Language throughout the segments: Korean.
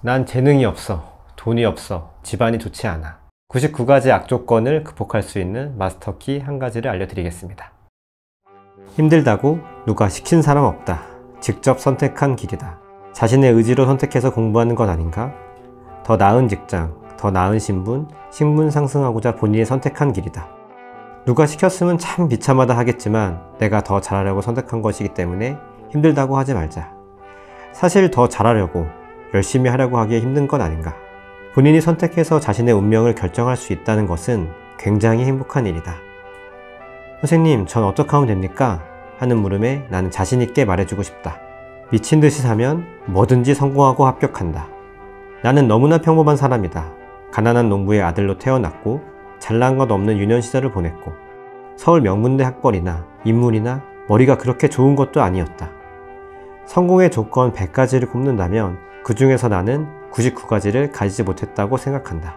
난 재능이 없어. 돈이 없어. 집안이 좋지 않아. 99가지 악조건을 극복할 수 있는 마스터키 한 가지를 알려드리겠습니다. 힘들다고 누가 시킨 사람 없다. 직접 선택한 길이다. 자신의 의지로 선택해서 공부하는 것 아닌가? 더 나은 직장, 더 나은 신분, 신분 상승하고자 본인이 선택한 길이다. 누가 시켰으면 참 비참하다 하겠지만 내가 더 잘하려고 선택한 것이기 때문에 힘들다고 하지 말자. 사실 더 잘하려고 열심히 하라고 하기에 힘든 건 아닌가. 본인이 선택해서 자신의 운명을 결정할 수 있다는 것은 굉장히 행복한 일이다. 선생님, 전 어떻게 하면 됩니까? 하는 물음에 나는 자신있게 말해주고 싶다. 미친 듯이 사면 뭐든지 성공하고 합격한다. 나는 너무나 평범한 사람이다. 가난한 농부의 아들로 태어났고 잘난 것 없는 유년 시절을 보냈고 서울 명문대 학벌이나 인물이나 머리가 그렇게 좋은 것도 아니었다. 성공의 조건 100가지를 꼽는다면 그 중에서 나는 99가지를 가지지 못했다고 생각한다.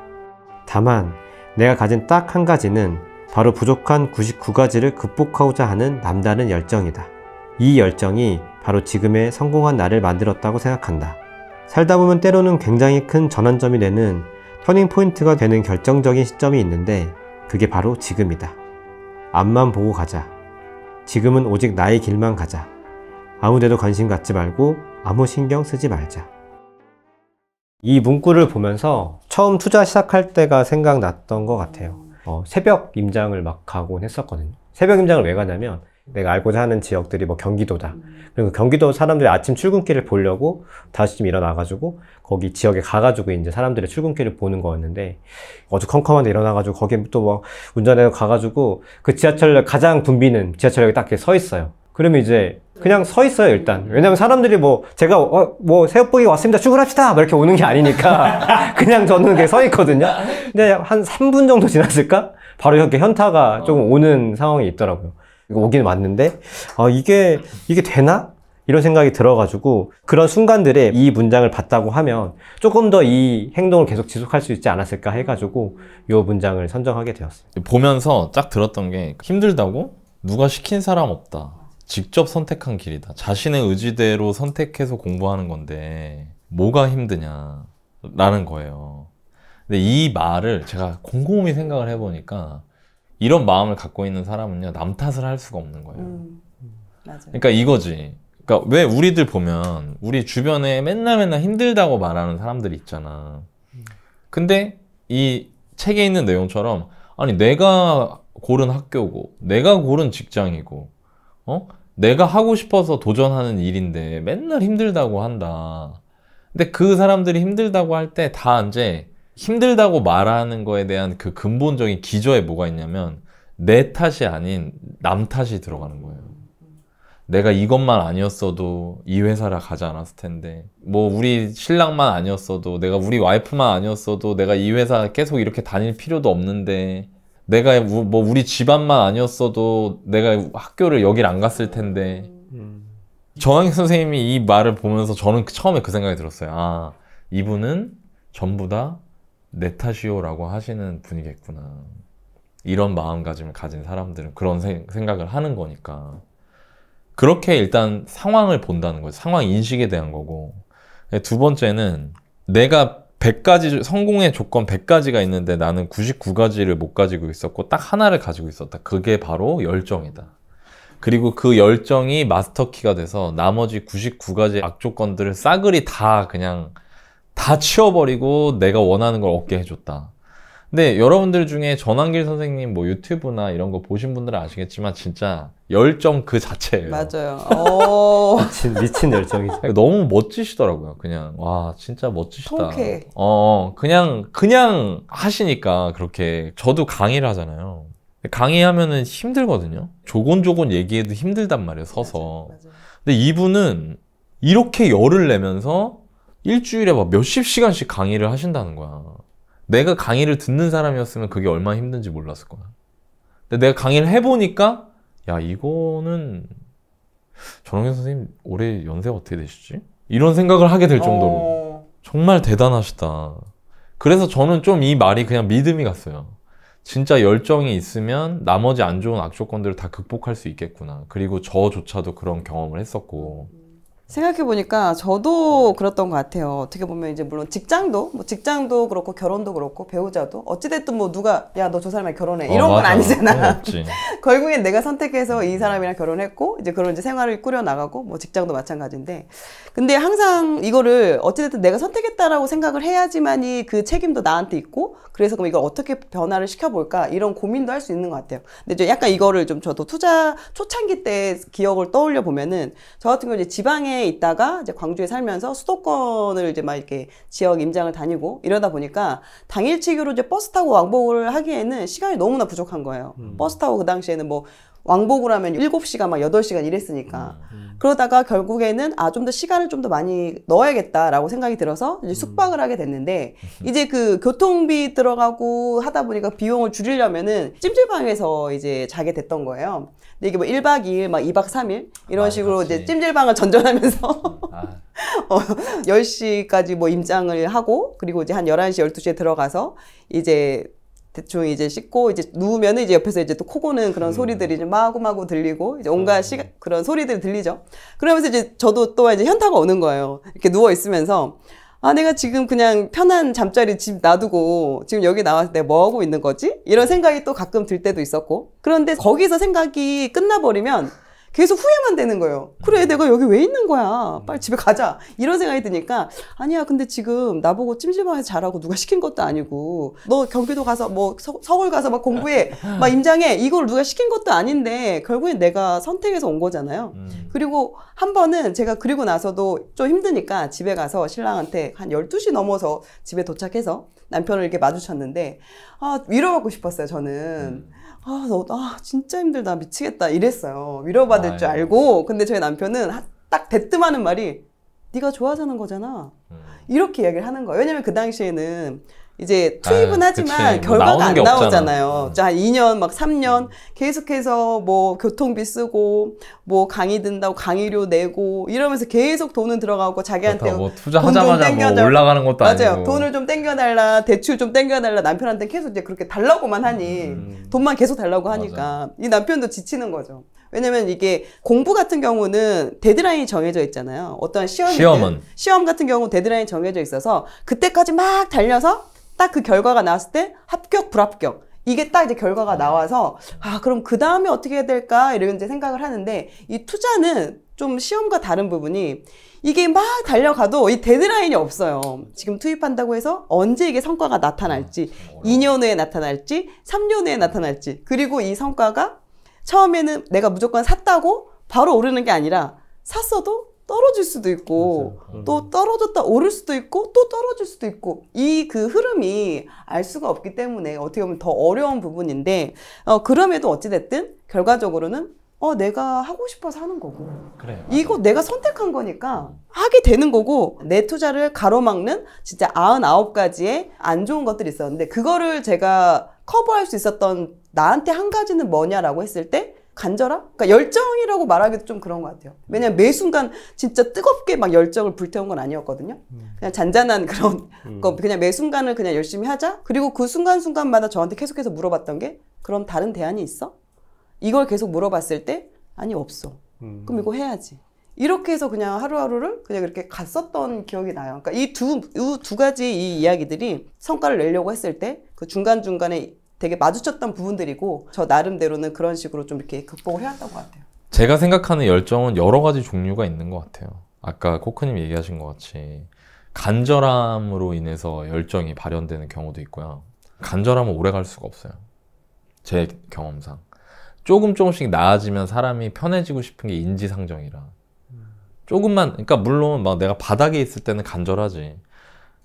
다만 내가 가진 딱 한 가지는 바로 부족한 99가지를 극복하고자 하는 남다른 열정이다. 이 열정이 바로 지금의 성공한 나를 만들었다고 생각한다. 살다 보면 때로는 굉장히 큰 전환점이 되는 터닝포인트가 되는 결정적인 시점이 있는데 그게 바로 지금이다. 앞만 보고 가자. 지금은 오직 나의 길만 가자. 아무데도 관심 갖지 말고 아무 신경 쓰지 말자. 이 문구를 보면서 처음 투자 시작할 때가 생각났던 것 같아요. 어, 새벽 임장을 막 가곤 했었거든요. 새벽 임장을 왜 가냐면 내가 알고자 하는 지역들이 뭐 경기도다. 그리고 그 경기도 사람들이 아침 출근길을 보려고 다시쯤 일어나가지고 거기 지역에 가가지고 이제 사람들의 출근길을 보는 거였는데 어두컴컴한데 일어나가지고 거기 또뭐 운전해서 가가지고 그 지하철 가장 붐비는 지하철역에 딱 이렇게 서 있어요. 그러면 이제 그냥 서 있어요 일단 왜냐면 사람들이 뭐 제가 어, 뭐 새우복이 왔습니다 출근합시다 막 이렇게 오는 게 아니니까 그냥 저는 그냥 서 있거든요 근데 한 3분 정도 지났을까 바로 이렇게 현타가 조금 어. 오는 상황이 있더라고요 오긴 왔는데 아 이게 이게 되나 이런 생각이 들어가지고 그런 순간들에 이 문장을 봤다고 하면 조금 더 이 행동을 계속 지속할 수 있지 않았을까 해가지고 이 문장을 선정하게 되었어요 보면서 쫙 들었던 게 힘들다고 누가 시킨 사람 없다 직접 선택한 길이다. 자신의 의지대로 선택해서 공부하는 건데 뭐가 힘드냐라는 거예요. 근데 이 말을 제가 곰곰이 생각을 해보니까 이런 마음을 갖고 있는 사람은요 남 탓을 할 수가 없는 거예요. 음, 맞아요. 그러니까 이거지. 그러니까 왜 우리들 보면 우리 주변에 맨날 맨날 힘들다고 말하는 사람들이 있잖아. 근데 이 책에 있는 내용처럼 아니 내가 고른 학교고 내가 고른 직장이고 어 내가 하고 싶어서 도전하는 일인데 맨날 힘들다고 한다. 근데 그 사람들이 힘들다고 할 때 다 이제 힘들다고 말하는 거에 대한 그 근본적인 기저에 뭐가 있냐면 내 탓이 아닌 남 탓이 들어가는 거예요. 내가 이것만 아니었어도 이 회사라 가지 않았을 텐데 뭐 우리 신랑만 아니었어도 내가 우리 와이프만 아니었어도 내가 이 회사 계속 이렇게 다닐 필요도 없는데 내가 뭐 우리 집안만 아니었어도 내가 학교를 여길 안 갔을 텐데 음. 정학생 선생님이 이 말을 보면서 저는 그 처음에 그 생각이 들었어요. 아 이분은 전부 다 내 탓이오라고 하시는 분이겠구나. 이런 마음가짐을 가진 사람들은 그런 세, 생각을 하는 거니까 그렇게 일단 상황을 본다는 거예요. 상황 인식에 대한 거고 두 번째는 내가 100가지 성공의 조건 100가지가 있는데 나는 99가지를 못 가지고 있었고 딱 하나를 가지고 있었다. 그게 바로 열정이다. 그리고 그 열정이 마스터키가 돼서 나머지 99가지 악조건들을 싸그리 다 그냥 다 치워버리고 내가 원하는 걸 얻게 해줬다. 근데 여러분들 중에 전환길 선생님 뭐 유튜브나 이런 거 보신 분들은 아시겠지만 진짜 열정 그 자체예요. 맞아요. 미친, 미친 열정이죠. 너무 멋지시더라고요. 그냥 와 진짜 멋지시다. 통쾌. 어 그냥 그냥 하시니까 그렇게 저도 강의를 하잖아요. 강의하면은 힘들거든요. 조곤조곤 얘기해도 힘들단 말이에요. 서서. 맞아맞아 근데 이분은 이렇게 열을 내면서 일주일에 막 몇십 시간씩 강의를 하신다는 거야. 내가 강의를 듣는 사람이었으면 그게 얼마나 힘든지 몰랐을 거야. 근데 내가 강의를 해보니까 야 이거는 전홍현 선생님 올해 연세가 어떻게 되시지? 이런 생각을 하게 될 정도로 어... 정말 대단하시다. 그래서 저는 좀 이 말이 그냥 믿음이 갔어요. 진짜 열정이 있으면 나머지 안 좋은 악조건들을 다 극복할 수 있겠구나. 그리고 저조차도 그런 경험을 했었고 생각해보니까 저도 그랬던 것 같아요. 어떻게 보면 이제 물론 직장도, 뭐 직장도 그렇고 결혼도 그렇고 배우자도 어찌됐든 뭐 누가 야, 너 저 사람이랑 결혼해. 어, 이런 어, 건 아니잖아. 결국엔 내가 선택해서 이 사람이랑 결혼했고 이제 그런 이제 생활을 꾸려나가고 뭐 직장도 마찬가지인데 근데 항상 이거를 어찌됐든 내가 선택했다라고 생각을 해야지만이 그 책임도 나한테 있고 그래서 그럼 이걸 어떻게 변화를 시켜볼까 이런 고민도 할 수 있는 것 같아요. 근데 저 약간 이거를 좀 저도 투자 초창기 때 기억을 떠올려 보면은 저 같은 경우 이제 지방에 있다가 이제 광주에 살면서 수도권을 이제 막 이렇게 지역 임장을 다니고 이러다 보니까 당일치기로 이제 버스 타고 왕복을 하기에는 시간이 너무나 부족한 거예요. 음. 버스 타고 그 당시에는 뭐 왕복으로 하면 7시간 막 8시간 일했으니까 음, 음, 그러다가 결국에는 아 좀 더 시간을 좀 더 많이 넣어야겠다라고 생각이 들어서 이제 음. 숙박을 하게 됐는데 이제 그 교통비 들어가고 하다 보니까 비용을 줄이려면은 찜질방에서 이제 자게 됐던 거예요. 근데 이게 뭐 1박 2일 막 2박 3일 이런 아, 식으로 그렇지. 이제 찜질방을 전전하면서 아. 어, 10시까지 뭐 임장을 하고 그리고 이제 한 11시 12시에 들어가서 이제 대충 이제 씻고 이제 누우면 이제 옆에서 이제 또 코고는 그런 음. 소리들이 이제 마구마구 들리고 이제 온갖 음. 시, 그런 소리들이 들리죠. 그러면서 이제 저도 또 이제 현타가 오는 거예요. 이렇게 누워 있으면서 아 내가 지금 그냥 편한 잠자리 집 놔두고 지금 여기 나와서 내가 뭐 하고 있는 거지? 이런 생각이 또 가끔 들 때도 있었고 그런데 거기서 생각이 끝나버리면 계속 후회만 되는 거예요. 그래, 음. 내가 여기 왜 있는 거야. 음. 빨리 집에 가자. 이런 생각이 드니까, 아니야, 근데 지금 나보고 찜질방에서 자라고 누가 시킨 것도 아니고, 너 경기도 가서 뭐 서, 서울 가서 막 공부해, 막 임장해. 이걸 누가 시킨 것도 아닌데, 결국엔 내가 선택해서 온 거잖아요. 음. 그리고 한 번은 제가 그리고 나서도 좀 힘드니까 집에 가서 신랑한테 한 12시 넘어서 집에 도착해서 남편을 이렇게 마주쳤는데, 아, 위로받고 싶었어요, 저는. 음. 아, 너, 아, 진짜 힘들다. 미치겠다. 이랬어요. 위로받을 아줄 알고. 근데 저희 남편은 딱 대뜸하는 말이 네가 좋아하는 거잖아. 음. 이렇게 이야기를 하는 거예요. 왜냐면 그 당시에는 이제 투입은 아유, 하지만 그치. 뭐 결과가 안 나오잖아요. 음. 자, 2년 막 3년 계속해서 뭐 교통비 쓰고 뭐 강의 든다고 강의료 내고 이러면서 계속 돈은 들어가고 자기한테 뭐 투자하자마자 뭐 올라가는 것도 맞아요. 아니고 맞아요. 돈을 좀 땡겨달라 대출 좀 땡겨달라 남편한테 계속 이제 그렇게 달라고만 하니 음. 돈만 계속 달라고 하니까 맞아이 남편도 지치는 거죠. 왜냐면 이게 공부 같은 경우는 데드라인이 정해져 있잖아요. 어떤 시험 시험은 시험 같은 경우 데드라인이 정해져 있어서 그때까지 막 달려서 딱그 결과가 나왔을 때 합격, 불합격. 이게 딱 이제 결과가 음. 나와서 아 그럼 그 다음에 어떻게 해야 될까 이런 이제 생각을 하는데 이 투자는 좀 시험과 다른 부분이 이게 막 달려가도 이 데드라인이 없어요. 지금 투입한다고 해서 언제 이게 성과가 나타날지, 2년 음, 후에 나타날지, 3년 후에 나타날지, 그리고 이 성과가 처음에는 내가 무조건 샀다고 바로 오르는 게 아니라 샀어도 떨어질 수도 있고 맞아요. 음. 또 떨어졌다 오를 수도 있고 또 떨어질 수도 있고 이 그 흐름이 알 수가 없기 때문에 어떻게 보면 더 어려운 부분인데 어, 그럼에도 어찌됐든 결과적으로는 어 내가 하고 싶어서 하는 거고 그래, 이거 내가 선택한 거니까 하게 되는 거고 내 투자를 가로막는 진짜 아흔 아홉 가지의안 좋은 것들이 있었는데 그거를 제가 커버할 수 있었던 나한테 한 가지는 뭐냐라고 했을 때 간절함? 그러니까 열정이라고 말하기도 좀 그런 것 같아요. 왜냐면 매 순간 진짜 뜨겁게 막 열정을 불태운 건 아니었거든요. 음. 그냥 잔잔한 그런 음. 거, 그냥 매 순간을 그냥 열심히 하자. 그리고 그 순간순간마다 저한테 계속해서 물어봤던 게, 그럼 다른 대안이 있어? 이걸 계속 물어봤을 때, 아니, 없어. 음. 그럼 이거 해야지. 이렇게 해서 그냥 하루하루를 그냥 이렇게 갔었던 기억이 나요. 그러니까 이 두, 이두 가지 이 이야기들이 성과를 내려고 했을 때, 그 중간중간에 되게 마주쳤던 부분들이고 저 나름대로는 그런 식으로 좀 이렇게 극복을 해왔던 것 같아요. 제가 생각하는 열정은 여러 가지 종류가 있는 것 같아요. 아까 코크님 얘기하신 것 같이 간절함으로 인해서 열정이 발현되는 경우도 있고요. 간절함은 오래 갈 수가 없어요. 제 경험상. 조금 조금씩 나아지면 사람이 편해지고 싶은 게 인지상정이라. 조금만, 그러니까 물론 막 내가 바닥에 있을 때는 간절하지.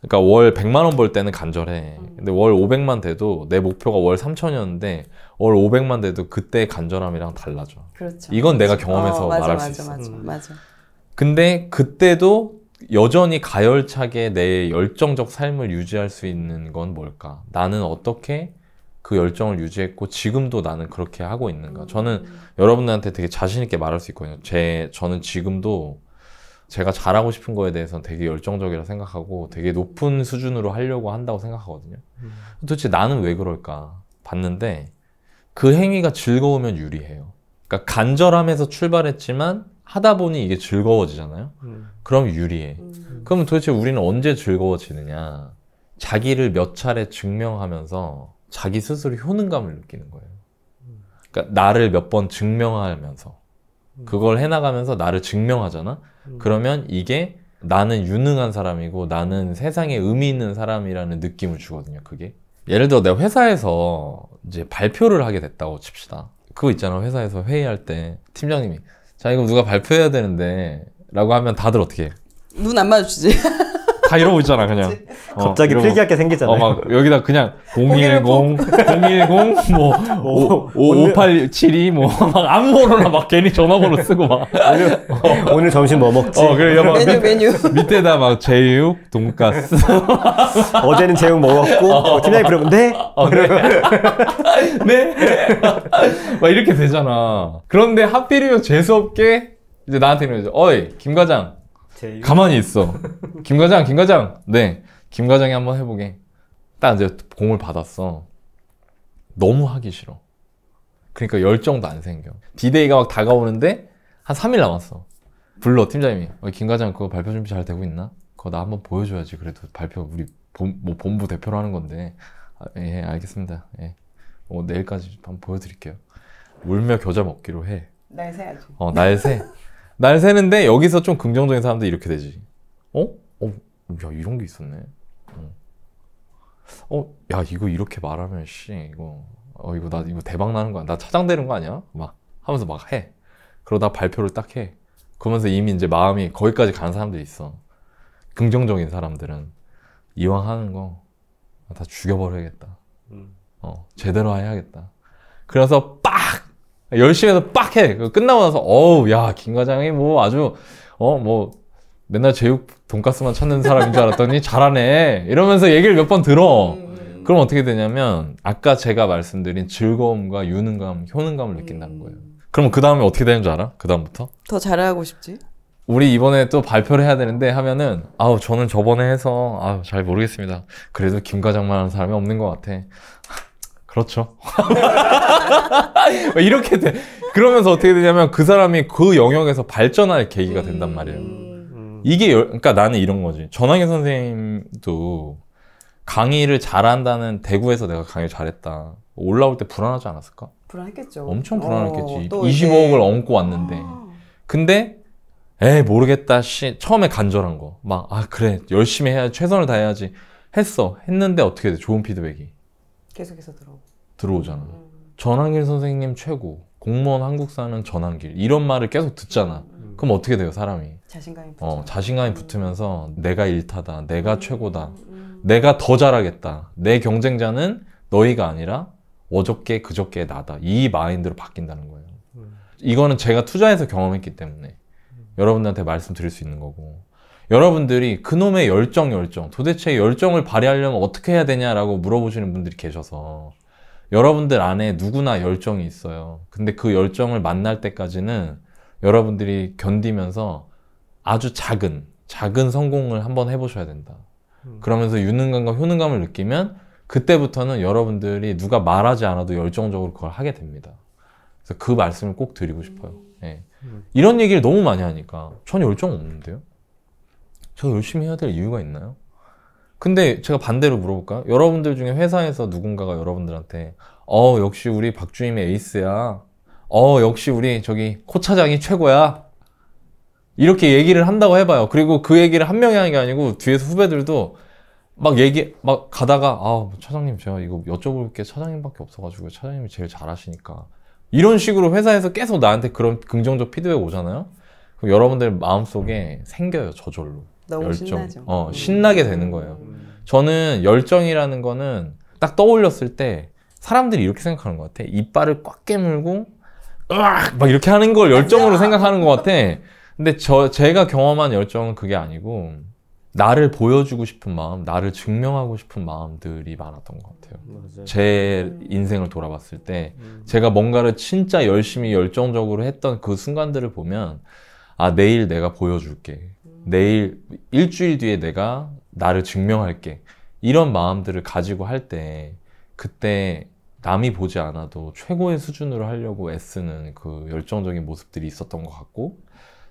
그러니까 월 100만 원 벌 때는 간절해. 음. 근데 월 500만 돼도 내 목표가 월 3천이었는데 월 500만 돼도 그때 간절함이랑 달라져. 그렇죠. 이건 내가 어, 경험해서 어, 맞아, 말할 맞아, 수 있어. 맞아, 맞아, 음. 맞아. 근데 그때도 여전히 가열차게 내 열정적 삶을 유지할 수 있는 건 뭘까? 나는 어떻게 그 열정을 유지했고 지금도 나는 그렇게 하고 있는가? 저는 음. 여러분들한테 되게 자신 있게 말할 수 있거든요. 제 저는 지금도 제가 잘하고 싶은 거에 대해서 는 되게 열정적이라 생각하고 되게 높은 수준으로 하려고 한다고 생각하거든요. 음. 도대체 나는 왜 그럴까 봤는데 그 행위가 즐거우면 유리해요. 그러니까 간절함에서 출발했지만 하다 보니 이게 즐거워지잖아요. 음. 그럼 유리해. 음. 그면 도대체 우리는 언제 즐거워지느냐? 자기를 몇 차례 증명하면서 자기 스스로 효능감을 느끼는 거예요. 그러니까 나를 몇 번 증명하면서 그걸 해나가면서 나를 증명하잖아. 음. 그러면 이게 나는 유능한 사람이고 나는 세상에 의미 있는 사람이라는 느낌을 주거든요. 그게 예를 들어 내가 회사에서 이제 발표를 하게 됐다고 칩시다. 그거 있잖아 회사에서 회의할 때 팀장님이 자 이거 누가 발표해야 되는데라고 하면 다들 어떻게 해? 눈안 마주치지. 다 이러고 있잖아 그냥. 어, 갑자기 이러고. 필기할 게생기잖아 어, 막 여기다 그냥 010, 010, 뭐 5872, 뭐 막 아무거나 막 괜히 전화번호 쓰고 막. 어. 오늘 점심 뭐 먹지? 어, 그래, 막 메뉴 메뉴. 밑에다 막 제육, 돈가스. 어제는 제육 먹었고 어, 어 팀장이 그러면 네. 어, 네. 네. 막 이렇게 되잖아. 그런데 하필이면 재수 없게 이제 나한테 이러 어이 김 과장. 제육. 가만히 있어. 김과장, 김과장. 네. 김과장이 한번 해보게. 딱 이제 공을 받았어. 너무 하기 싫어. 그러니까 열정도 안 생겨. 디데이가 막 다가오는데 한 3일 남았어. 불러 팀장님이 어, 김과장 그거 발표 준비 잘 되고 있나? 그거 나 한번 보여줘야지 그래도 발표 우리 본, 뭐 본부 대표로 하는 건데 아, 예 알겠습니다 예. 어, 내일까지 한번 보여드릴게요 울며 겨자 먹기로 해 날새야지 어날새 날 새는데 여기서 좀 긍정적인 사람들 이렇게 되지. 어? 어, 야 이런 게 있었네. 어, 어야 이거 이렇게 말하면 씨 이거 어 이거 나 이거 대박 나는 거야. 나 차장되는 거 아니야? 막 하면서 막 해. 그러다 발표를 딱 해. 그러면서 이미 이제 마음이 거기까지 가는 사람들이 있어. 긍정적인 사람들은 이왕 하는 거 다 죽여버려야겠다. 음. 어 제대로 해야겠다. 그래서 빡 10시에서 빡 해. 끝나고 나서 어우 야김 과장이 뭐 아주 어 뭐 맨날 제육 돈가스만 찾는 사람인 줄 알았더니 잘하네 이러면서 얘기를 몇 번 들어. 음. 그럼 어떻게 되냐면 아까 제가 말씀드린 즐거움과 유능감, 효능감을 느낀다는 거예요. 음. 그럼 그 다음에 어떻게 되는 줄 알아? 그 다음부터? 더 잘하고 싶지. 우리 이번에 또 발표를 해야 되는데 하면은 아우 저는 저번에 해서 아우 잘 모르겠습니다. 그래도 김 과장만 하는 사람이 없는 것 같아. 그렇죠. 이렇게 돼. 그러면서 어떻게 되냐면 그 사람이 그 영역에서 발전할 계기가 된단 음. 말이에요. 음. 이게 열, 그러니까 나는 이런 거지. 전학의 선생님도 강의를 잘한다는 대구에서 내가 강의 를 잘했다. 올라올 때 불안하지 않았을까? 불안했겠죠. 엄청 불안했겠지. 어, 25억을 얹고 왔는데. 아. 근데 에 모르겠다 씨 처음에 간절한 거막 아 그래 열심히 해야 최선을 다해야지 했어 했는데 어떻게 돼 좋은 피드백이 계속해서 들어오. 들어오잖아. 음. 전환길 선생님 최고. 공무원 한국사는 전환길. 이런 말을 계속 듣잖아. 음. 음. 그럼 어떻게 돼요, 사람이? 자신감이 붙어. 자신감이 붙으면서 내가 일타다. 내가 음. 최고다. 음, 내가 더 잘하겠다. 내 경쟁자는 너희가 아니라 어저께 그저께 나다. 이 마인드로 바뀐다는 거예요. 이거는 제가 투자해서 경험했기 때문에 여러분들한테 말씀드릴 수 있는 거고 여러분들이 그놈의 열정 열정 도대체 열정을 발휘하려면 어떻게 해야 되냐라고 물어보시는 분들이 계셔서 여러분들 안에 누구나 열정이 있어요 근데 그 열정을 만날 때까지는 여러분들이 견디면서 아주 작은 작은 성공을 한번 해보셔야 된다 음. 그러면서 유능감과 효능감을 느끼면 그때부터는 여러분들이 누가 말하지 않아도 열정적으로 그걸 하게 됩니다 그래서 그 말씀을 꼭 드리고 싶어요 예. 음. 이런 얘기를 너무 많이 하니까 전 열정 없는데요 저 열심히 해야 될 이유가 있나요? 근데 제가 반대로 물어볼까요? 여러분들 중에 회사에서 누군가가 여러분들한테 어 역시 우리 박주임의 에이스야 어 역시 우리 저기 코차장이 최고야 이렇게 얘기를 한다고 해봐요 그리고 그 얘기를 한 명이 하는 게 아니고 뒤에서 후배들도 막 얘기 막 가다가 아 차장님 제가 이거 여쭤볼 게 차장님밖에 없어가지고 차장님이 제일 잘하시니까 이런 식으로 회사에서 계속 나한테 그런 긍정적 피드백 오잖아요 그럼 여러분들 마음속에 생겨요 저절로 너무 열정. 신나죠. 어, 신나게 되는 거예요. 저는 열정이라는 거는 딱 떠올렸을 때 사람들이 이렇게 생각하는 것 같아. 이빨을 꽉 깨물고 으악! 막 이렇게 하는 걸 열정으로 생각하는 것 같아. 근데 저 제가 경험한 열정은 그게 아니고 나를 보여주고 싶은 마음, 나를 증명하고 싶은 마음들이 많았던 것 같아요. 맞아요. 제 인생을 돌아봤을 때 음. 제가 뭔가를 진짜 열심히 열정적으로 했던 그 순간들을 보면 아 내일 내가 보여줄게. 내일 일주일 뒤에 내가 나를 증명할게 이런 마음들을 가지고 할 때 그때 남이 보지 않아도 최고의 수준으로 하려고 애쓰는 그 열정적인 모습들이 있었던 것 같고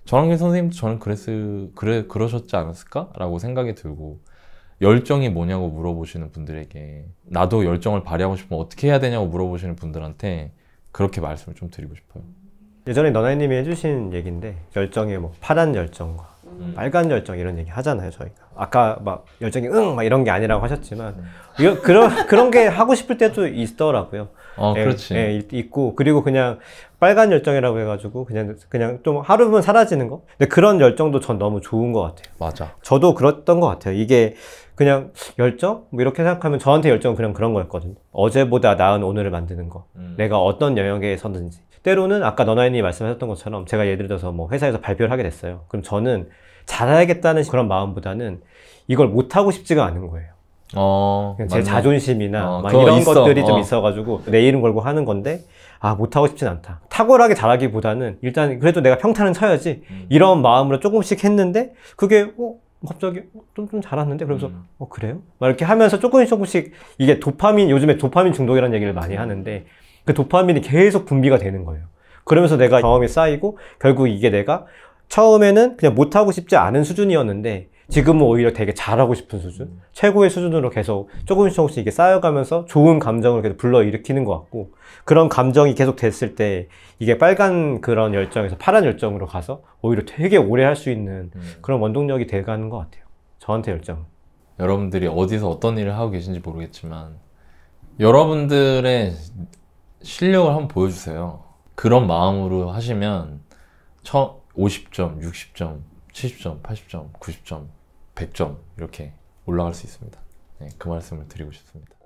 전학민 선생님도 저는 그랬을 그래 그러셨지 않았을까라고 생각이 들고 열정이 뭐냐고 물어보시는 분들에게 나도 열정을 발휘하고 싶으면 어떻게 해야 되냐고 물어보시는 분들한테 그렇게 말씀을 좀 드리고 싶어요. 예전에 너나이님이 해주신 얘기인데 열정의 뭐 파란 열정과 음. 빨간 열정 이런 얘기 하잖아요 저희가 아까 막 열정이 응 막 이런 게 아니라고 하셨지만 음. 그런 그런 게 하고 싶을 때도 있더라고요. 어, 예, 그렇지. 예, 있고 그리고 그냥 빨간 열정이라고 해가지고 그냥 그냥 좀 하루면 사라지는 거. 근데 그런 열정도 전 너무 좋은 것 같아요. 맞아. 저도 그랬던 것 같아요. 이게 그냥 열정 뭐 이렇게 생각하면 저한테 열정은 그냥 그런 거였거든요. 어제보다 나은 오늘을 만드는 거. 음. 내가 어떤 영역에서든지 때로는 아까 너나인이 말씀하셨던 것처럼 제가 예를 들어서 뭐 회사에서 발표를 하게 됐어요. 그럼 저는 잘해야겠다는 그런 마음보다는 이걸 못하고 싶지가 않은 거예요. 어, 제 맞네. 자존심이나 어, 막 이런 있어. 것들이 어. 있어가지고 내 이름 걸고 하는 건데 아 못하고 싶진 않다 탁월하게 잘하기보다는 일단 그래도 내가 평타는 쳐야지 음. 이런 마음으로 조금씩 했는데 그게 어 갑자기 좀좀 어, 잘하는데 그러면서 음. 어 그래요? 막 이렇게 하면서 조금씩 조금씩 이게 도파민 요즘에 도파민 중독이라는 얘기를 많이 음. 하는데 그 도파민이 계속 분비가 되는 거예요 그러면서 내가 경험이 쌓이고 결국 이게 내가 처음에는 그냥 못하고 싶지 않은 수준이었는데 지금은 오히려 되게 잘하고 싶은 수준 음. 최고의 수준으로 계속 조금씩 조금씩 이게 쌓여가면서 좋은 감정을 계속 불러일으키는 것 같고 그런 감정이 계속 됐을 때 이게 빨간 그런 열정에서 파란 열정으로 가서 오히려 되게 오래 할 수 있는 음. 그런 원동력이 돼가는 것 같아요 저한테 열정 여러분들이 어디서 어떤 일을 하고 계신지 모르겠지만 여러분들의 실력을 한번 보여주세요 그런 마음으로 하시면 처, 음 50점, 60점, 70점, 80점, 90점, 100점 이렇게 올라갈 수 있습니다. 네, 그 말씀을 드리고 싶습니다.